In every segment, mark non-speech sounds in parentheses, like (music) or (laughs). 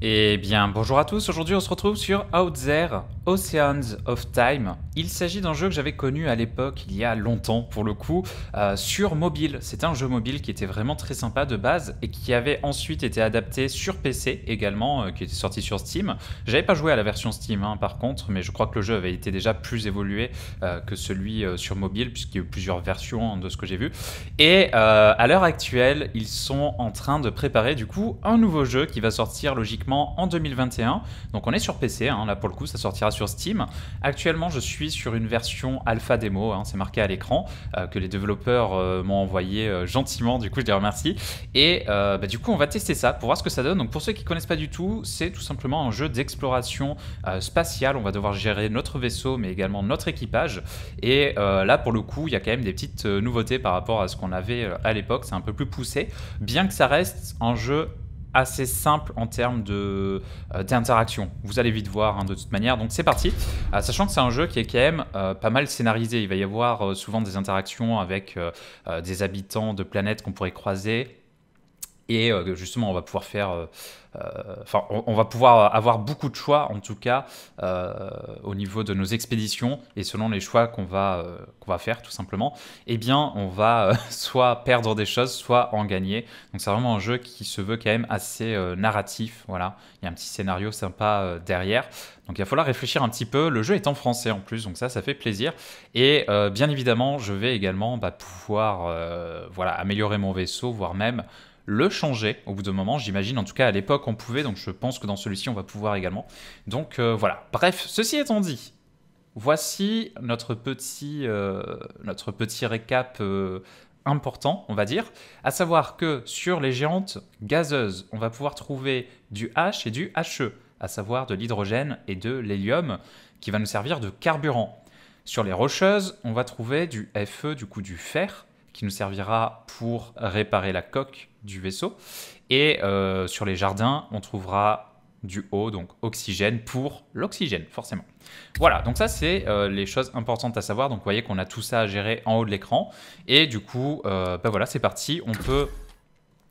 Eh bien, bonjour à tous. Aujourd'hui, on se retrouve sur Outzer Oceans of Time. Il s'agit d'un jeu que j'avais connu à l'époque, il y a longtemps pour le coup, euh, sur mobile. C'était un jeu mobile qui était vraiment très sympa de base et qui avait ensuite été adapté sur PC également, euh, qui était sorti sur Steam. J'avais pas joué à la version Steam hein, par contre, mais je crois que le jeu avait été déjà plus évolué euh, que celui sur mobile, puisqu'il y a eu plusieurs versions hein, de ce que j'ai vu. Et à l'heure actuelle, ils sont en train de préparer du coup un nouveau jeu qui va sortir logiquement en 2021. Donc on est sur PC, hein, là pour le coup, ça sortira sur Steam. Actuellement, je suis sur une version alpha démo, hein, c'est marqué à l'écran, euh, que les développeurs euh, m'ont envoyé euh, gentiment, du coup je les remercie. Et bah, du coup, on va tester ça pour voir ce que ça donne. Donc pour ceux qui ne connaissent pas du tout, c'est tout simplement un jeu d'exploration spatiale. On va devoir gérer notre vaisseau, mais également notre équipage. Et là, pour le coup, il y a quand même des petites nouveautés par rapport à ce qu'on avait à l'époque. C'est un peu plus poussé, bien que ça reste un jeu assez simple en termes de euh, d'interaction. Vous allez vite voir hein, de toute manière. Donc c'est parti. Euh, sachant que c'est un jeu qui est quand même euh, pas mal scénarisé. Il va y avoir souvent des interactions avec des habitants de planètes qu'on pourrait croiser, et euh, justement, on va pouvoir faire, euh, euh, enfin, on, va pouvoir avoir beaucoup de choix, en tout cas, au niveau de nos expéditions et selon les choix qu'on va, qu'on va faire, tout simplement. Eh bien, on va (laughs) soit perdre des choses, soit en gagner. Donc, c'est vraiment un jeu qui se veut quand même assez narratif. Voilà, il y a un petit scénario sympa derrière. Donc, il va falloir réfléchir un petit peu. Le jeu est en français en plus, donc ça, ça fait plaisir. Et bien évidemment, je vais également bah, pouvoir, voilà, améliorer mon vaisseau, voire même le changer au bout d'un moment, j'imagine. En tout cas, à l'époque, on pouvait, donc je pense que dans celui-ci, on va pouvoir également. Donc euh, voilà. Bref, ceci étant dit, voici notre petit, euh, notre petit récap euh, important, on va dire, à savoir que sur les géantes gazeuses, on va pouvoir trouver du H et du HE, à savoir de l'hydrogène et de l'hélium, qui va nous servir de carburant. Sur les rocheuses, on va trouver du FE, du coup du fer, qui nous servira pour réparer la coque du vaisseau. Et euh, sur les jardins, on trouvera du haut donc oxygène pour l'oxygène, forcément. Voilà, donc ça c'est euh, les choses importantes à savoir. Donc vous voyez qu'on a tout ça à gérer en haut de l'écran. Et du coup, euh, ben voilà, c'est parti. On peut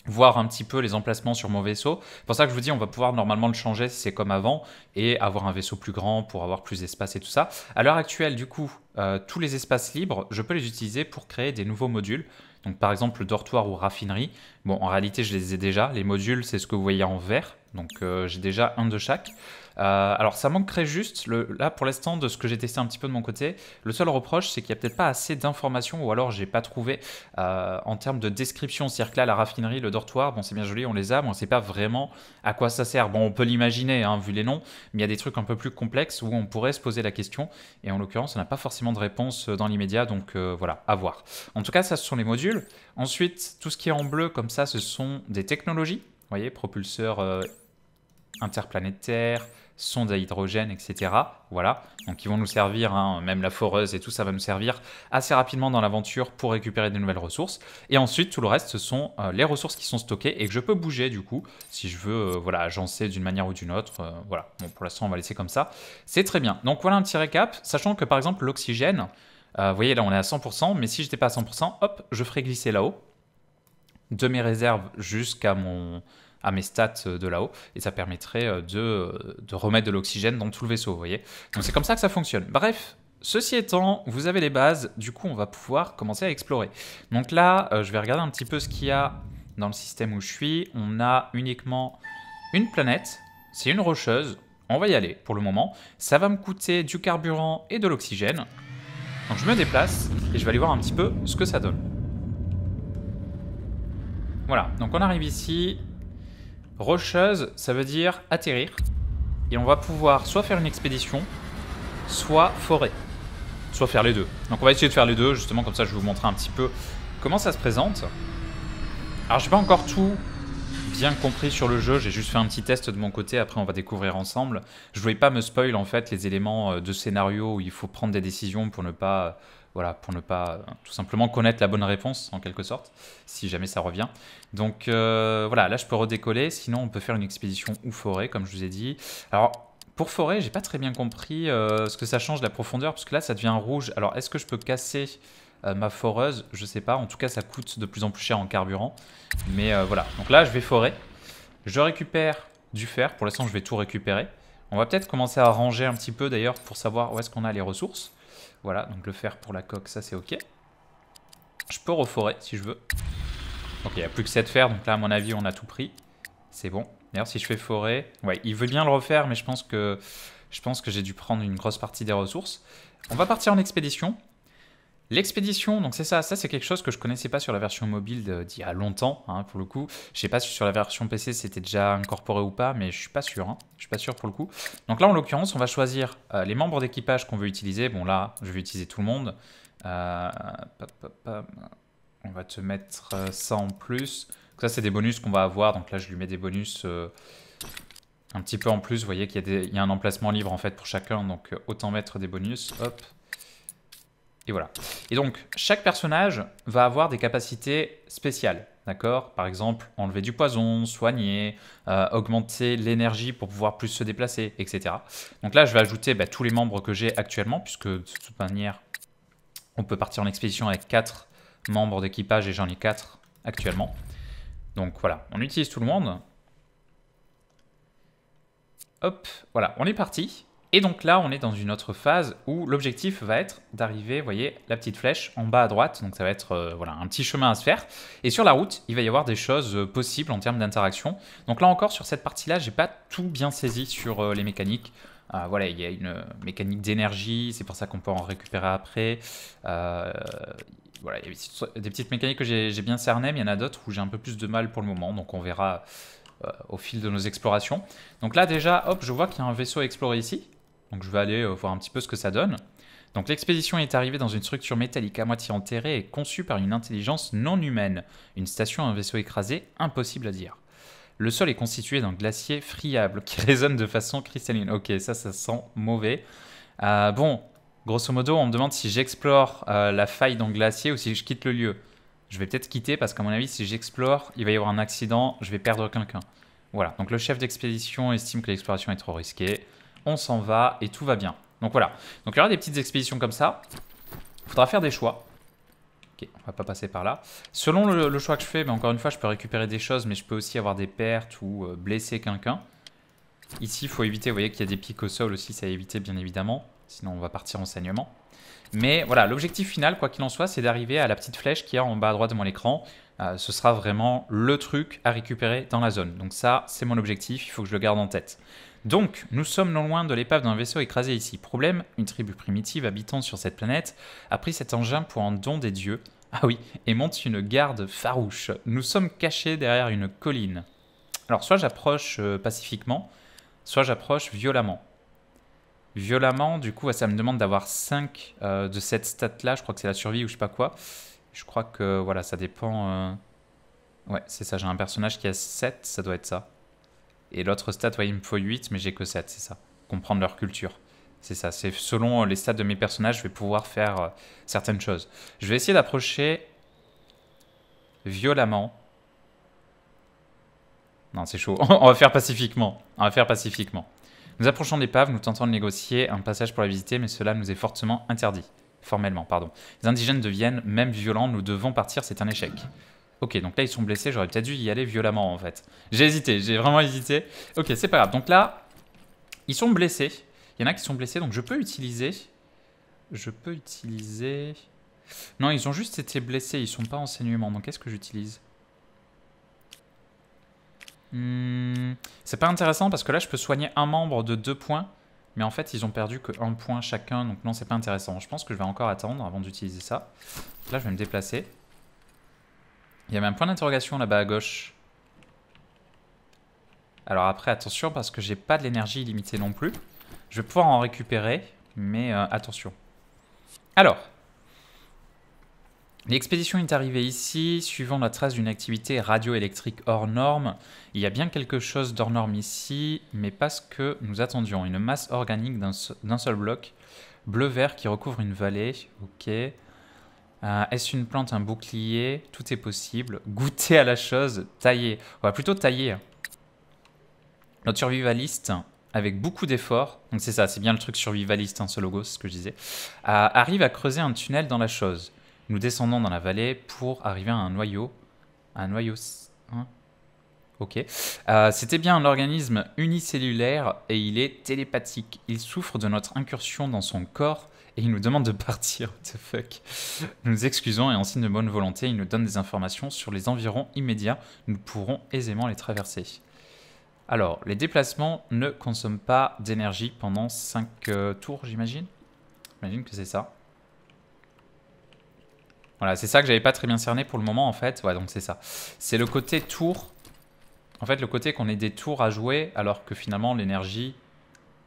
voir un petit peu les emplacements sur mon vaisseau. C'est pour ça que je vous dis, on va pouvoir normalement le changer si c'est comme avant et avoir un vaisseau plus grand pour avoir plus d'espace et tout ça. À l'heure actuelle, du coup, euh, tous les espaces libres, je peux les utiliser pour créer des nouveaux modules. Donc par exemple, le dortoir ou raffinerie. Bon, en réalité, je les ai déjà. Les modules, c'est ce que vous voyez en vert. Donc euh, j'ai déjà un de chaque. Euh, alors ça manquerait juste. là, pour l'instant, de ce que j'ai testé un petit peu de mon côté, le seul reproche, c'est qu'il n'y a peut-être pas assez d'informations ou alors j'ai pas trouvé euh, en termes de description. cest à la raffinerie, le dortoir, bon, c'est bien joli, on les a, mais on ne sait pas vraiment à quoi ça sert. Bon, on peut l'imaginer, hein, vu les noms, mais il y a des trucs un peu plus complexes où on pourrait se poser la question. Et en l'occurrence, on n'a pas forcément de réponse euh, dans l'immédiat, donc voilà, à voir. En tout cas, ça, ce sont les modules. Ensuite, tout ce qui est en bleu, comme ça, ce sont des technologies. Vous voyez, propulseurs interplanétaires sondes à hydrogène, etc. Voilà, donc ils vont nous servir, hein, même la foreuse et tout, ça va nous servir assez rapidement dans l'aventure pour récupérer des nouvelles ressources. Et ensuite, tout le reste, ce sont euh, les ressources qui sont stockées et que je peux bouger du coup, si je veux, euh, voilà, agencer d'une manière ou d'une autre. Euh, voilà, bon, pour l'instant, on va laisser comme ça. C'est très bien. Donc voilà un petit récap, sachant que par exemple, l'oxygène, vous voyez là, on est à 100%, mais si je j'étais pas à 100%, hop, je ferais glisser là-haut de mes réserves jusqu'à mon à mes stats euh, de là-haut, et ça permettrait euh, euh, de, remettre de l'oxygène dans tout le vaisseau, vous voyez. Donc c'est comme ça que ça fonctionne. Bref, Ceci étant, vous avez les bases, du coup on va pouvoir commencer à explorer. Donc là, je vais regarder un petit peu ce qu'il y a dans le système où je suis. On a uniquement une planète, c'est une rocheuse, on va y aller pour le moment. Ça va me coûter du carburant et de l'oxygène. Donc je me déplace et je vais aller voir un petit peu ce que ça donne. Voilà, donc on arrive ici, Rocheuse, ça veut dire atterrir. Et on va pouvoir soit faire une expédition, soit forer, Soit faire les deux. Donc on va essayer de faire les deux, justement, comme ça je vais vous montrer un petit peu comment ça se présente. Alors j'ai pas encore tout bien compris sur le jeu, j'ai juste fait un petit test de mon côté, après on va découvrir ensemble. Je ne voulais pas me spoil en fait les éléments euh, de scénario où il faut prendre des décisions pour ne pas voilà, pour ne pas euh, tout simplement connaître la bonne réponse en quelque sorte, si jamais ça revient. Donc euh, voilà, là je peux redécoller, sinon on peut faire une expédition ou forêt, comme je vous ai dit. Alors pour forêt, j'ai pas très bien compris euh, ce que ça change de la profondeur, parce que là ça devient rouge. Alors est-ce que je peux casser ma foreuse Je sais pas, en tout cas ça coûte de plus en plus cher en carburant. Mais voilà, donc là je vais forer. Je récupère du fer, pour l'instant je vais tout récupérer. On va peut-être commencer à ranger un petit peu d'ailleurs pour savoir où est-ce qu'on a les ressources. Voilà, donc le fer pour la coque, ça c'est ok. Je peux reforer si je veux. Ok, il n'y a plus que 7 fer, donc là à mon avis on a tout pris. C'est bon. D'ailleurs si je fais forer ouais, il veut bien le refaire, mais je pense que je pense que j'ai dû prendre une grosse partie des ressources. On va partir en expédition. L'expédition, donc c'est ça, ça c'est quelque chose que je connaissais pas sur la version mobile d'il y a longtemps, hein, pour le coup. Je sais pas si sur la version PC c'était déjà incorporé ou pas, mais je suis pas sûr, hein. je suis pas sûr pour le coup. Donc là en l'occurrence, on va choisir euh, les membres d'équipage qu'on veut utiliser. Bon là, je vais utiliser tout le monde. Euh, on va te mettre euh, ça en plus. ça c'est des bonus qu'on va avoir, donc là je lui mets des bonus un petit peu en plus. Vous voyez qu'il y, y, a un emplacement libre en fait pour chacun, donc autant mettre des bonus, hop. Et voilà. Et donc, chaque personnage va avoir des capacités spéciales. D'accord Par exemple, enlever du poison, soigner, euh, augmenter l'énergie pour pouvoir plus se déplacer, etc. Donc là, je vais ajouter bah, tous les membres que j'ai actuellement, puisque de toute manière, on peut partir en expédition avec 4 membres d'équipage et j'en ai 4 actuellement. Donc voilà, on utilise tout le monde. Hop, voilà, on est parti. Et donc là, on est dans une autre phase où l'objectif va être d'arriver, vous voyez, la petite flèche en bas à droite. Donc ça va être euh, voilà, un petit chemin à se faire. Et sur la route, il va y avoir des choses euh, possibles en termes d'interaction. Donc là encore, sur cette partie-là, j'ai pas tout bien saisi sur euh, les mécaniques. Ah, voilà, il y a une mécanique d'énergie, c'est pour ça qu'on peut en récupérer après. voilà, il y a des petites mécaniques que j'ai bien cernées, mais il y en a d'autres où j'ai un peu plus de mal pour le moment. Donc on verra au fil de nos explorations. Donc là déjà, hop, je vois qu'il y a un vaisseau à explorer ici. Donc je vais aller euh, voir un petit peu ce que ça donne. Donc l'expédition est arrivée dans une structure métallique à moitié enterrée et conçue par une intelligence non humaine. Une station un vaisseau écrasé, impossible à dire. Le sol est constitué d'un glacier friable qui (laughs) résonne de façon cristalline. Ok, ça, ça sent mauvais. Euh, bon, grosso modo, on me demande si j'explore euh, la faille dans le glacier ou si je quitte le lieu. Je vais peut-être quitter parce qu'à mon avis, si j'explore, il va y avoir un accident, je vais perdre quelqu'un. Voilà, donc le chef d'expédition estime que l'exploration est trop risquée on s'en va et tout va bien. Donc voilà. Donc il y aura des petites expéditions comme ça. Il faudra faire des choix. Ok, on va pas passer par là. Selon le, choix que je fais, mais ben, encore une fois, je peux récupérer des choses, mais je peux aussi avoir des pertes ou euh, blesser quelqu'un. Ici, il faut éviter, vous voyez qu'il y a des pics au sol aussi, ça éviter bien évidemment. Sinon, on va partir en saignement. Mais voilà, l'objectif final, quoi qu'il en soit, c'est d'arriver à la petite flèche qui est en bas à droite de mon écran. Euh, ce sera vraiment le truc à récupérer dans la zone. Donc ça, c'est mon objectif, il faut que je le garde en tête. Donc, nous sommes non loin de l'épave d'un vaisseau écrasé ici. Problème, une tribu primitive habitant sur cette planète a pris cet engin pour un don des dieux. Ah oui, et monte une garde farouche. Nous sommes cachés derrière une colline. Alors, soit j'approche euh, pacifiquement, soit j'approche violemment. Violemment, du coup, ça me demande d'avoir 5 euh, de cette stat-là. Je crois que c'est la survie ou je sais pas quoi. Je crois que, voilà, ça dépend... Euh, ouais, c'est ça, j'ai un personnage qui a 7, ça doit être ça. Et l'autre stade, ouais, il me faut 8, mais j'ai que 7, c'est ça. Comprendre leur culture. C'est ça, c'est selon les stats de mes personnages, je vais pouvoir faire euh, certaines choses. Je vais essayer d'approcher violemment. Non, c'est chaud. (laughs) On va faire pacifiquement. On va faire pacifiquement. Nous approchons paves. nous tentons de négocier un passage pour la visiter, mais cela nous est fortement interdit. Formellement, pardon. Les indigènes deviennent même violents, nous devons partir, c'est un échec. Ok, donc là ils sont blessés, j'aurais peut-être dû y aller violemment en fait. J'ai hésité, j'ai vraiment hésité. Ok, c'est pas grave. Donc là, ils sont blessés. Il y en a qui sont blessés, donc je peux utiliser... Je peux utiliser... Non, ils ont juste été blessés, ils sont pas en donc qu'est-ce que j'utilise hmm, C'est pas intéressant parce que là je peux soigner un membre de deux points, mais en fait ils ont perdu que un point chacun, donc non c'est pas intéressant. Je pense que je vais encore attendre avant d'utiliser ça. Là je vais me déplacer. Il y avait un point d'interrogation là-bas à gauche. Alors après, attention, parce que j'ai pas de l'énergie illimitée non plus. Je vais pouvoir en récupérer, mais euh, attention. Alors, l'expédition est arrivée ici, suivant la trace d'une activité radioélectrique hors norme. Il y a bien quelque chose d'hors norme ici, mais pas ce que nous attendions. Une masse organique d'un seul bloc, bleu-vert qui recouvre une vallée, ok. Euh, est-ce une plante, un bouclier Tout est possible. Goûter à la chose, tailler. On va plutôt tailler. Notre survivaliste, avec beaucoup d'efforts, donc c'est ça, c'est bien le truc survivaliste, hein, ce logo, ce que je disais, euh, arrive à creuser un tunnel dans la chose. Nous descendons dans la vallée pour arriver à un noyau. Un noyau... Hein? Ok. Euh, c'était bien un organisme unicellulaire et il est télépathique. Il souffre de notre incursion dans son corps et il nous demande de partir. (laughs) What the fuck Nous nous excusons et en signe de bonne volonté, il nous donne des informations sur les environs immédiats. Nous pourrons aisément les traverser. Alors, les déplacements ne consomment pas d'énergie pendant 5 euh, tours, j'imagine J'imagine que c'est ça. Voilà, c'est ça que j'avais pas très bien cerné pour le moment, en fait. Ouais, donc c'est ça. C'est le côté tour. En fait, le côté qu'on ait des tours à jouer, alors que finalement, l'énergie,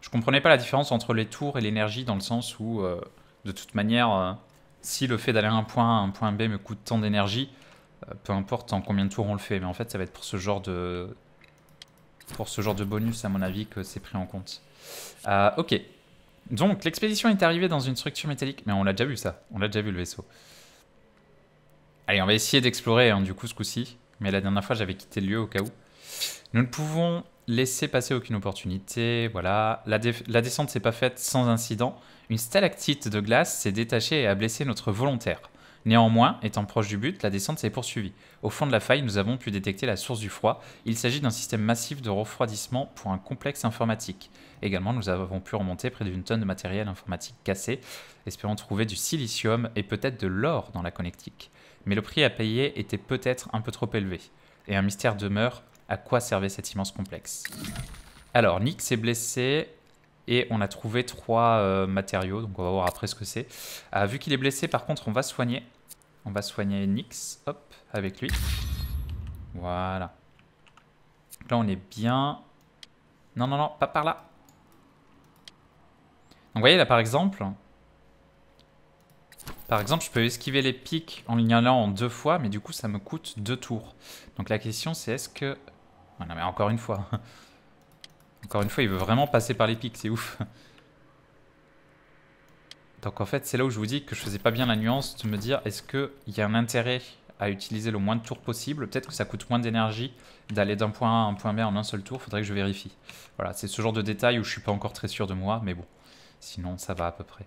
je comprenais pas la différence entre les tours et l'énergie dans le sens où, euh, de toute manière, euh, si le fait d'aller à un point A, un point B me coûte tant d'énergie, euh, peu importe en combien de tours on le fait. Mais en fait, ça va être pour ce genre de, pour ce genre de bonus, à mon avis, que c'est pris en compte. ok. Donc, l'expédition est arrivée dans une structure métallique. Mais on l'a déjà vu, ça. On l'a déjà vu, le vaisseau. Allez, on va essayer d'explorer, hein, du coup, ce coup-ci. Mais la dernière fois, j'avais quitté le lieu au cas où. Nous ne pouvons laisser passer aucune opportunité, voilà. La, descente s'est pas faite sans incident. Une stalactite de glace s'est détachée et a blessé notre volontaire. Néanmoins, étant proche du but, la descente s'est poursuivie. Au fond de la faille, nous avons pu détecter la source du froid. Il s'agit d'un système massif de refroidissement pour un complexe informatique. Également, nous avons pu remonter près d'une tonne de matériel informatique cassé, espérant trouver du silicium et peut-être de l'or dans la connectique. Mais le prix à payer était peut-être un peu trop élevé. Et un mystère demeure à quoi servait cet immense complexe. Alors, Nix est blessé et on a trouvé trois euh, matériaux, donc on va voir après ce que c'est. Ah, vu qu'il est blessé, par contre, on va soigner. On va soigner Nix, hop, avec lui. Voilà. Là, on est bien. Non, non, non, pas par là. Donc, vous voyez, là, par exemple... Par exemple, je peux esquiver les pics en y allant en deux fois, mais du coup, ça me coûte deux tours. Donc, la question, c'est est-ce que mais encore une fois. Encore une fois, il veut vraiment passer par les pics, c'est ouf. Donc en fait, c'est là où je vous dis que je faisais pas bien la nuance de me dire est-ce qu'il y a un intérêt à utiliser le moins de tours possible Peut-être que ça coûte moins d'énergie d'aller d'un point A à un point B en un seul tour, faudrait que je vérifie. Voilà, c'est ce genre de détail où je suis pas encore très sûr de moi, mais bon. Sinon, ça va à peu près.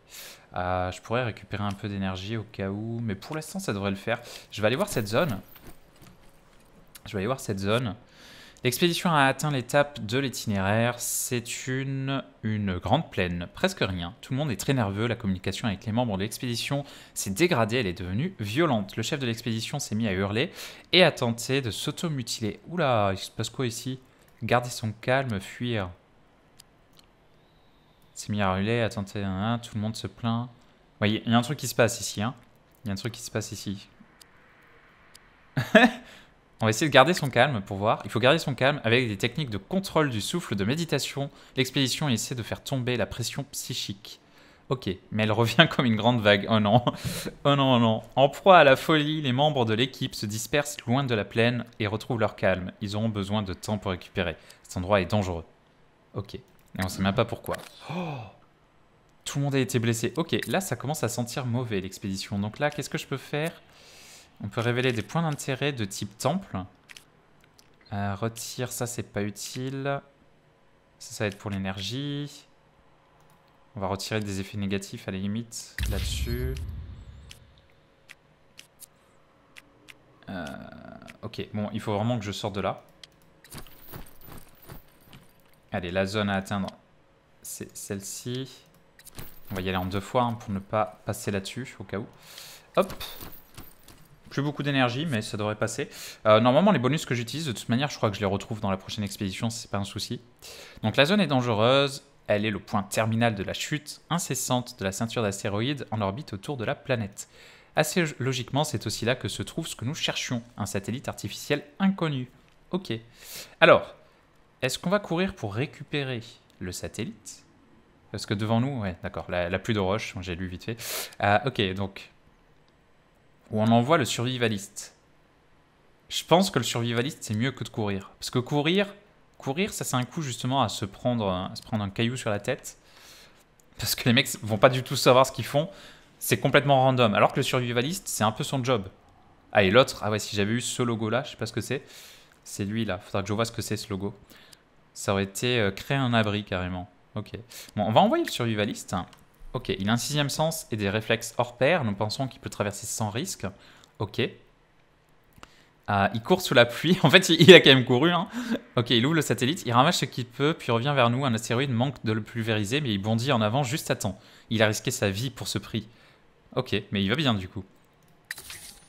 Euh, je pourrais récupérer un peu d'énergie au cas où, mais pour l'instant, ça devrait le faire. Je vais aller voir cette zone. Je vais aller voir cette zone. L'expédition a atteint l'étape de l'itinéraire, c'est une, une grande plaine, presque rien. Tout le monde est très nerveux, la communication avec les membres de l'expédition s'est dégradée, elle est devenue violente. Le chef de l'expédition s'est mis à hurler et à tenté de s'automutiler. Oula, il se passe quoi ici Garder son calme, fuir. S'est mis à hurler, à tenter, tout le monde se plaint. Voyez, il y a un truc qui se passe ici, hein. Il y a un truc qui se passe ici. (laughs) On va essayer de garder son calme pour voir. Il faut garder son calme avec des techniques de contrôle du souffle, de méditation. L'expédition essaie de faire tomber la pression psychique. Ok, mais elle revient (laughs) comme une grande vague. Oh non, (laughs) oh non, oh non. En proie à la folie, les membres de l'équipe se dispersent loin de la plaine et retrouvent leur calme. Ils auront besoin de temps pour récupérer. Cet endroit est dangereux. Ok, et on sait même pas pourquoi. Oh Tout le monde a été blessé. Ok, là ça commence à sentir mauvais l'expédition. Donc là, qu'est-ce que je peux faire on peut révéler des points d'intérêt de type temple. Euh, retire, ça c'est pas utile. Ça, ça va être pour l'énergie. On va retirer des effets négatifs à la limite là-dessus. Euh, ok, bon, il faut vraiment que je sorte de là. Allez, la zone à atteindre, c'est celle-ci. On va y aller en deux fois hein, pour ne pas passer là-dessus, au cas où. Hop plus beaucoup d'énergie, mais ça devrait passer. Euh, normalement, les bonus que j'utilise, de toute manière, je crois que je les retrouve dans la prochaine expédition, c'est pas un souci. Donc la zone est dangereuse, elle est le point terminal de la chute incessante de la ceinture d'astéroïdes en orbite autour de la planète. Assez logiquement, c'est aussi là que se trouve ce que nous cherchions, un satellite artificiel inconnu. Ok. Alors, est-ce qu'on va courir pour récupérer le satellite Parce que devant nous, ouais, d'accord, la, pluie de roche, j'ai lu vite fait. Euh, ok, donc où on envoie le survivaliste. Je pense que le survivaliste, c'est mieux que de courir. Parce que courir, courir, ça c'est un coup justement à se prendre, se prendre un caillou sur la tête. Parce que les mecs vont pas du tout savoir ce qu'ils font. C'est complètement random. Alors que le survivaliste, c'est un peu son job. Ah, et l'autre, ah ouais, si j'avais eu ce logo-là, je sais pas ce que c'est. C'est lui là. Faudra que je vois ce que c'est ce logo. Ça aurait été euh, créer un abri carrément. Ok. Bon, on va envoyer le survivaliste. Hein. Ok, il a un sixième sens et des réflexes hors pair. Nous pensons qu'il peut traverser sans risque. Ok. Ah, il court sous la pluie. (laughs) En fait, il a quand même couru. Hein. Ok, il ouvre le satellite. Il ramasse ce qu'il peut, puis revient vers nous. Un astéroïde manque de le pulvériser, mais il bondit en avant juste à temps. Il a risqué sa vie pour ce prix. Ok, mais il va bien du coup.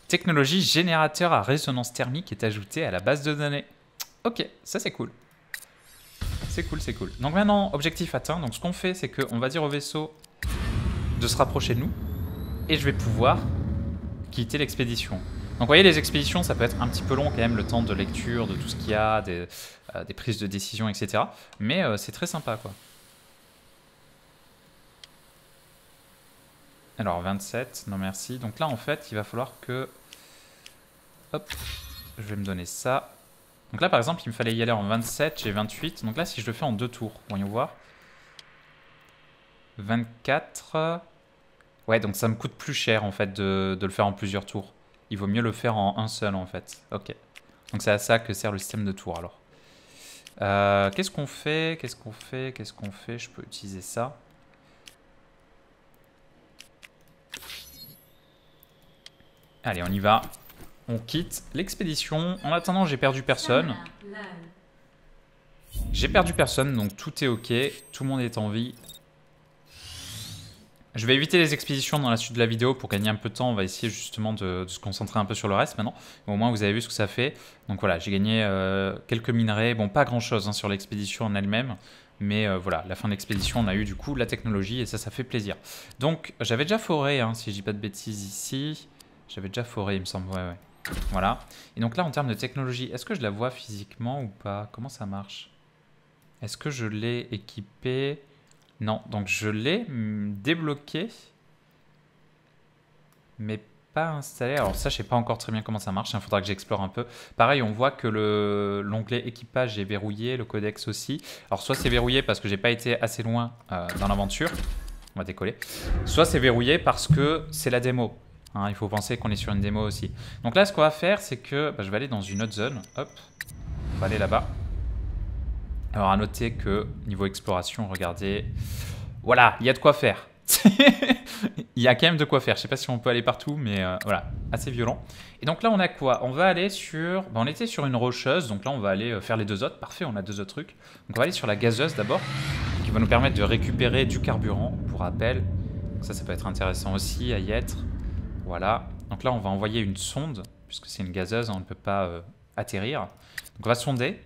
Technologie générateur à résonance thermique est ajoutée à la base de données. Ok, ça c'est cool. C'est cool, c'est cool. Donc maintenant, objectif atteint. Donc ce qu'on fait, c'est qu'on va dire au vaisseau se rapprocher de nous et je vais pouvoir quitter l'expédition. Donc voyez, les expéditions, ça peut être un petit peu long quand même, le temps de lecture, de tout ce qu'il y a, des, euh, prises de décision, etc. Mais euh, c'est très sympa, quoi. Alors, 27, non merci. Donc là, en fait, il va falloir que... Hop, je vais me donner ça. Donc là, par exemple, il me fallait y aller en 27, j'ai 28. Donc là, si je le fais en deux tours, voyons voir. 24... Ouais, donc ça me coûte plus cher en fait de, le faire en plusieurs tours. Il vaut mieux le faire en un seul en fait. Ok. Donc c'est à ça que sert le système de tour alors. Euh, qu'est-ce qu'on fait Qu'est-ce qu'on fait Qu'est-ce qu'on fait Je peux utiliser ça. Allez, on y va. On quitte l'expédition. En attendant, j'ai perdu personne. J'ai perdu personne, donc tout est ok. Tout le monde est en vie. Je vais éviter les expéditions dans la suite de la vidéo pour gagner un peu de temps. On va essayer justement de, se concentrer un peu sur le reste maintenant. Au moins, vous avez vu ce que ça fait. Donc voilà, j'ai gagné euh, quelques minerais. Bon, pas grand-chose hein, sur l'expédition en elle-même. Mais euh, voilà, la fin de l'expédition, on a eu du coup la technologie et ça, ça fait plaisir. Donc, j'avais déjà foré, hein, si je dis pas de bêtises ici. J'avais déjà foré, il me semble. Ouais, ouais. Voilà. Et donc là, en termes de technologie, est-ce que je la vois physiquement ou pas Comment ça marche Est-ce que je l'ai équipée non, donc je l'ai mm, débloqué, mais pas installé. Alors ça, je sais pas encore très bien comment ça marche. Il hein, faudra que j'explore un peu. Pareil, on voit que l'onglet équipage est verrouillé, le codex aussi. Alors soit c'est verrouillé parce que j'ai pas été assez loin euh, dans l'aventure. On va décoller. Soit c'est verrouillé parce que c'est la démo. Hein, il faut penser qu'on est sur une démo aussi. Donc là, ce qu'on va faire, c'est que bah, je vais aller dans une autre zone. Hop, on va aller là-bas. Alors à noter que niveau exploration, regardez, voilà, il y a de quoi faire. (laughs) il y a quand même de quoi faire. Je sais pas si on peut aller partout, mais euh, voilà, assez violent. Et donc là, on a quoi On va aller sur... Bah, on était sur une rocheuse, donc là, on va aller euh, faire les deux autres. Parfait, on a deux autres trucs. Donc on va aller sur la gazeuse d'abord, qui va nous permettre de récupérer du carburant, pour rappel. Ça, ça peut être intéressant aussi à y être. Voilà. Donc là, on va envoyer une sonde, puisque c'est une gazeuse, hein, on ne peut pas euh, atterrir. Donc on va sonder.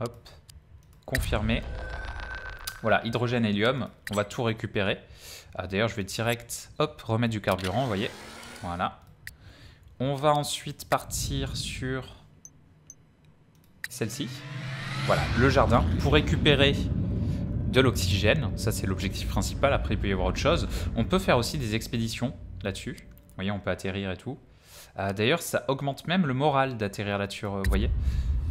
Hop confirmé. Voilà, hydrogène, hélium, on va tout récupérer. Ah, d'ailleurs, je vais direct, hop, remettre du carburant, vous voyez. Voilà. On va ensuite partir sur celle-ci. Voilà, le jardin, pour récupérer de l'oxygène. Ça, c'est l'objectif principal. Après, il peut y avoir autre chose. On peut faire aussi des expéditions là-dessus. Vous voyez, on peut atterrir et tout. Ah, d'ailleurs, ça augmente même le moral d'atterrir là-dessus, euh, vous voyez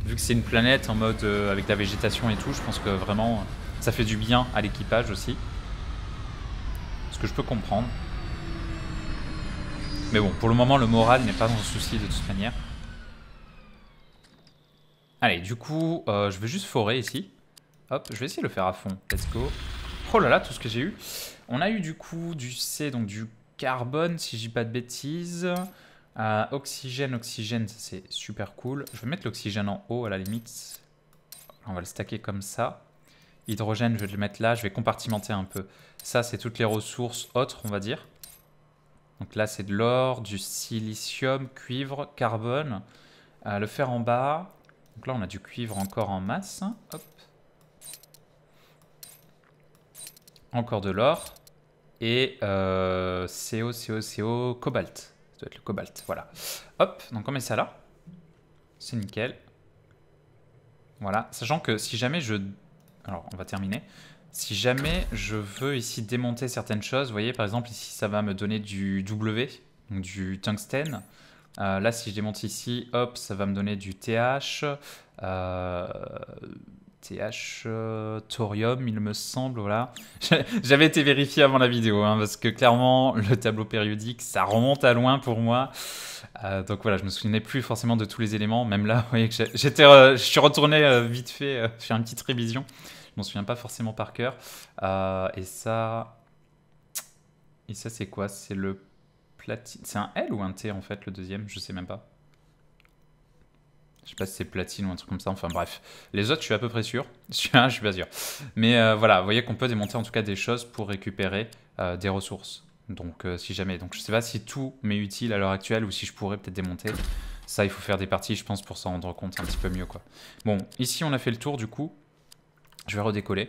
vu que c'est une planète en mode euh, avec de la végétation et tout, je pense que vraiment euh, ça fait du bien à l'équipage aussi. Ce que je peux comprendre. Mais bon, pour le moment, le moral n'est pas un souci de toute manière. Allez, du coup, euh, je vais juste forer ici. Hop, je vais essayer de le faire à fond. Let's go. Oh là là, tout ce que j'ai eu. On a eu du coup du C, donc du carbone, si je dis pas de bêtises. Euh, oxygène, oxygène, c'est super cool. Je vais mettre l'oxygène en haut à la limite. On va le stacker comme ça. Hydrogène, je vais le mettre là. Je vais compartimenter un peu. Ça, c'est toutes les ressources autres, on va dire. Donc là, c'est de l'or, du silicium, cuivre, carbone. Euh, le fer en bas. Donc là, on a du cuivre encore en masse. Encore de l'or. Et euh, CO, CO, CO, cobalt doit être le cobalt, voilà. Hop, donc on met ça là. C'est nickel. Voilà, sachant que si jamais je... Alors, on va terminer. Si jamais je veux ici démonter certaines choses, vous voyez, par exemple, ici, ça va me donner du W, donc du tungsten. Euh, là, si je démonte ici, hop, ça va me donner du TH. Euh, CH euh, Thorium, il me semble. Voilà. (laughs) J'avais été vérifié avant la vidéo, hein, parce que clairement, le tableau périodique, ça remonte à loin pour moi. Euh, donc voilà, je me souvenais plus forcément de tous les éléments. Même là, (laughs) vous voyez que j'étais, euh, je suis retourné vite fait faire une petite révision. Je m'en souviens pas forcément par cœur. et ça, et ça c'est quoi C'est le platine. C'est un L ou un T en fait le deuxième Je sais même pas. Je sais pas si c'est platine ou un truc comme ça. Enfin bref. Les autres, je suis à peu près sûr. (laughs) je suis pas sûr. Mais euh, voilà, vous voyez qu'on peut démonter en tout cas des choses pour récupérer euh, des ressources. Donc euh, si jamais. Donc je sais pas si tout m'est utile à l'heure actuelle ou si je pourrais peut-être démonter. Ça, il faut faire des parties, je pense, pour s'en rendre compte un petit peu mieux. quoi. Bon, ici, on a fait le tour du coup. Je vais redécoller.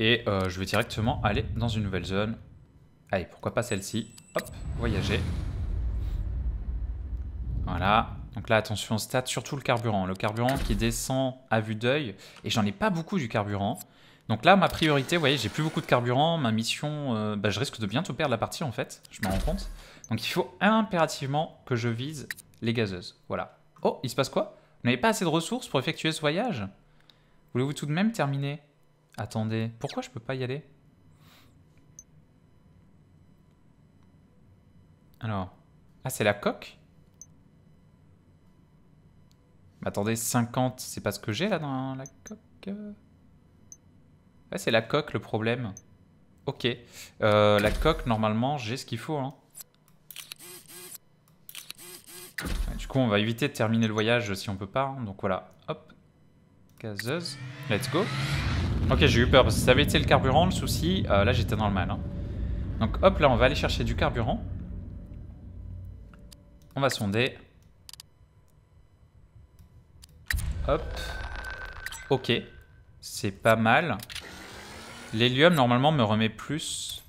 Et je vais directement aller dans une nouvelle zone. Allez, pourquoi pas celle-ci Hop, voyager. Voilà, donc là, attention, stade surtout le carburant. Le carburant qui descend à vue d'œil. Et j'en ai pas beaucoup du carburant. Donc là, ma priorité, vous voyez, j'ai plus beaucoup de carburant. Ma mission, euh, bah, je risque de bientôt perdre la partie en fait. Je m'en rends compte. Donc il faut impérativement que je vise les gazeuses. Voilà. Oh, il se passe quoi Vous n'avez pas assez de ressources pour effectuer ce voyage Voulez-vous tout de même terminer Attendez, pourquoi je peux pas y aller Alors. Ah, c'est la coque Attendez, 50, c'est pas ce que j'ai là dans la coque c'est la coque le problème. Ok. Euh, la coque, normalement, j'ai ce qu'il faut. Hein. Du coup, on va éviter de terminer le voyage si on peut pas. Hein. Donc voilà, hop. Gazeuse. Let's go. Ok, j'ai eu peur parce que ça avait été le carburant, le souci. Euh, là, j'étais dans le mal. Hein. Donc hop, là, on va aller chercher du carburant. On va sonder. Hop. Ok. C'est pas mal. L'hélium, normalement, me remet plus.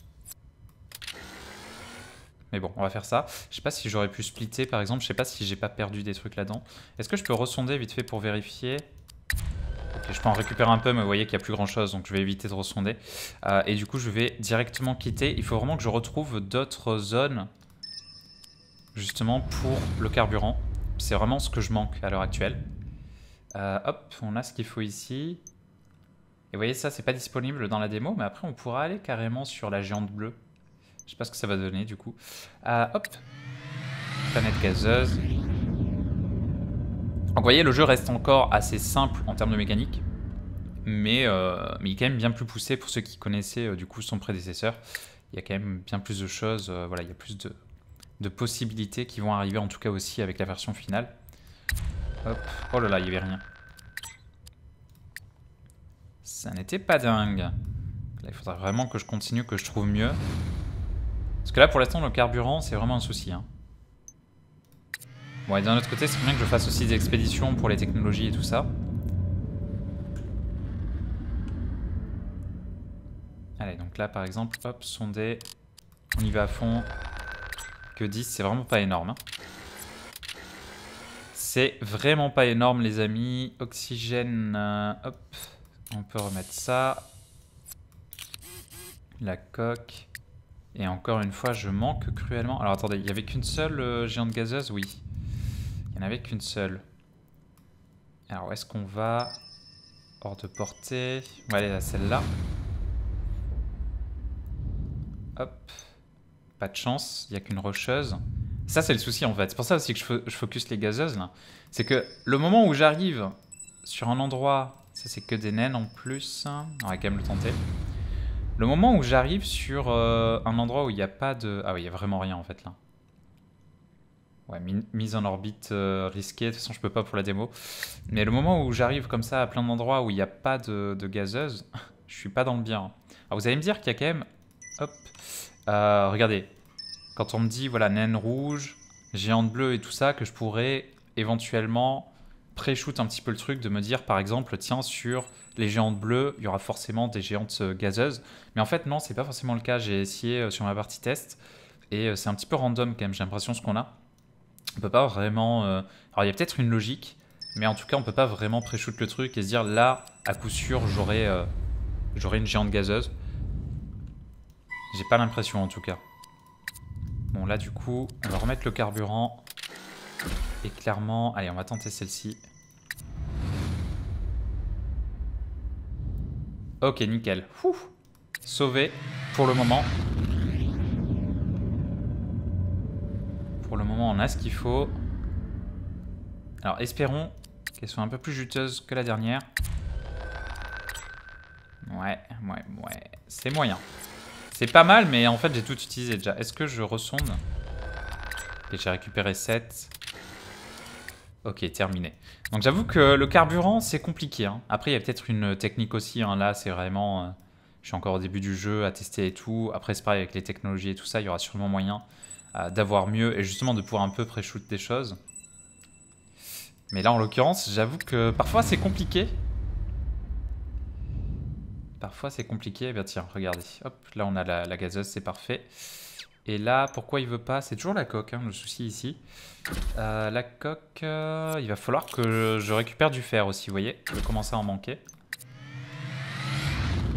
Mais bon, on va faire ça. Je sais pas si j'aurais pu splitter, par exemple. Je sais pas si j'ai pas perdu des trucs là-dedans. Est-ce que je peux ressonder vite fait pour vérifier Ok, je peux en récupérer un peu, mais vous voyez qu'il n'y a plus grand-chose, donc je vais éviter de ressonder. Euh, et du coup, je vais directement quitter. Il faut vraiment que je retrouve d'autres zones, justement, pour le carburant. C'est vraiment ce que je manque à l'heure actuelle. Euh, hop, on a ce qu'il faut ici. Et vous voyez, ça, c'est pas disponible dans la démo, mais après, on pourra aller carrément sur la géante bleue. Je sais pas ce que ça va donner, du coup. Euh, hop Planète gazeuse. Donc, vous voyez, le jeu reste encore assez simple en termes de mécanique, mais, euh, mais il est quand même bien plus poussé pour ceux qui connaissaient, du coup, son prédécesseur. Il y a quand même bien plus de choses, voilà, il y a plus de possibilités qui vont arriver, en tout cas aussi avec la version finale. Hop. Oh là là, il y avait rien. Ça n'était pas dingue. Là, il faudrait vraiment que je continue, que je trouve mieux. Parce que là, pour l'instant, le carburant, c'est vraiment un souci. Bon, hein. et d'un autre côté, c'est bien que je fasse aussi des expéditions pour les technologies et tout ça. Allez, donc là, par exemple, hop, sondé. On y va à fond. Que 10, c'est vraiment pas énorme. Hein. C'est vraiment pas énorme, les amis. Oxygène, euh, hop, on peut remettre ça. La coque. Et encore une fois, je manque cruellement. Alors attendez, il y avait qu'une seule euh, géante gazeuse Oui. Il y en avait qu'une seule. Alors où est-ce qu'on va Hors de portée. On va aller à celle-là. Hop. Pas de chance, il y a qu'une rocheuse. Ça, c'est le souci en fait. C'est pour ça aussi que je, focus les gazeuses là. C'est que le moment où j'arrive sur un endroit, ça c'est que des naines en plus. On va quand même le tenter. Le moment où j'arrive sur euh, un endroit où il n'y a pas de... Ah oui, il n'y a vraiment rien en fait là. Ouais, mise en orbite euh, risquée, de toute façon je peux pas pour la démo. Mais le moment où j'arrive comme ça à plein d'endroits où il n'y a pas de, gazeuses, gazeuse, (laughs) je suis pas dans le bien. Alors vous allez me dire qu'il y a quand même... Hop. Euh, regardez, quand on me dit, voilà, naine rouge, géante bleue et tout ça, que je pourrais éventuellement pré-shoot un petit peu le truc, de me dire par exemple, tiens, sur les géantes bleues, il y aura forcément des géantes euh, gazeuses. Mais en fait, non, c'est pas forcément le cas. J'ai essayé euh, sur ma partie test et euh, c'est un petit peu random quand même, j'ai l'impression ce qu'on a. On peut pas vraiment. Alors, il y a peut-être une logique, mais en tout cas, on peut pas vraiment pré-shoot le truc et se dire là, à coup sûr, j'aurai J'aurai une géante gazeuse. J'ai pas l'impression en tout cas. Bon, là, du coup, on va remettre le carburant. Et clairement... Allez, on va tenter celle-ci. Ok, nickel. Sauvé pour le moment. Pour le moment, on a ce qu'il faut. Alors, espérons qu'elle soit un peu plus juteuse que la dernière. Ouais, ouais, ouais. C'est moyen. C'est pas mal, mais en fait, j'ai tout utilisé déjà. Est-ce que je ressonde Et j'ai récupéré 7. Ok, terminé. Donc j'avoue que le carburant, c'est compliqué. Hein. Après, il y a peut-être une technique aussi. Hein. Là, c'est vraiment... Euh, je suis encore au début du jeu, à tester et tout. Après, c'est pareil, avec les technologies et tout ça, il y aura sûrement moyen euh, d'avoir mieux et justement de pouvoir un peu pré-shoot des choses. Mais là, en l'occurrence, j'avoue que parfois, c'est compliqué. Parfois c'est compliqué. Eh bien tiens, regardez. Hop, là on a la, la gazeuse, c'est parfait. Et là, pourquoi il veut pas C'est toujours la coque, hein, le souci ici. Euh, la coque, euh, il va falloir que je récupère du fer aussi, vous voyez. Je vais commencer à en manquer.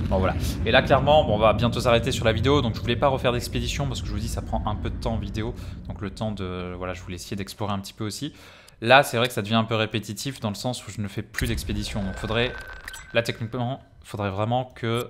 Bon voilà. Et là clairement, on va bientôt s'arrêter sur la vidéo, donc je voulais pas refaire d'expédition parce que je vous dis ça prend un peu de temps en vidéo, donc le temps de, voilà, je voulais essayer d'explorer un petit peu aussi. Là c'est vrai que ça devient un peu répétitif dans le sens où je ne fais plus d'expédition, donc faudrait, là techniquement, faudrait vraiment que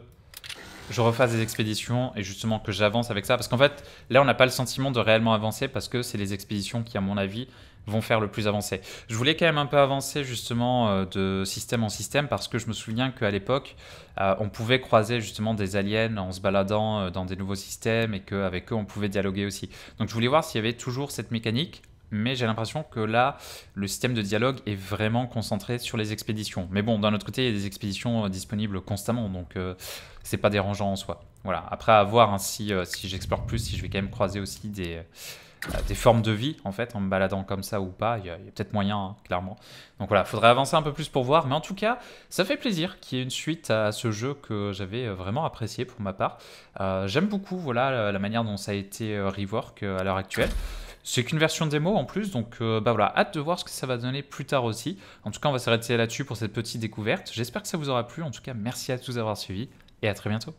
je refasse des expéditions et justement que j'avance avec ça. Parce qu'en fait, là, on n'a pas le sentiment de réellement avancer parce que c'est les expéditions qui, à mon avis, vont faire le plus avancer. Je voulais quand même un peu avancer justement euh, de système en système parce que je me souviens qu'à l'époque, euh, on pouvait croiser justement des aliens en se baladant euh, dans des nouveaux systèmes et qu'avec eux, on pouvait dialoguer aussi. Donc je voulais voir s'il y avait toujours cette mécanique mais j'ai l'impression que là, le système de dialogue est vraiment concentré sur les expéditions. Mais bon, d'un autre côté, il y a des expéditions euh, disponibles constamment, donc euh, c'est pas dérangeant en soi. Voilà. Après, à voir hein, euh, si, j'explore plus, si je vais quand même croiser aussi des, des formes de vie, en fait, en me baladant comme ça ou pas. Il y a, peut-être moyen, hein, clairement. Donc voilà, faudrait avancer un peu plus pour voir. Mais en tout cas, ça fait plaisir qu'il y ait une suite à ce jeu que j'avais vraiment apprécié pour ma part. J'aime beaucoup, voilà, la manière dont ça a été rework à l'heure actuelle. C'est qu'une version démo en plus, donc euh, bah voilà, hâte de voir ce que ça va donner plus tard aussi. En tout cas, on va s'arrêter là-dessus pour cette petite découverte. J'espère que ça vous aura plu. En tout cas, merci à tous d'avoir suivi et à très bientôt.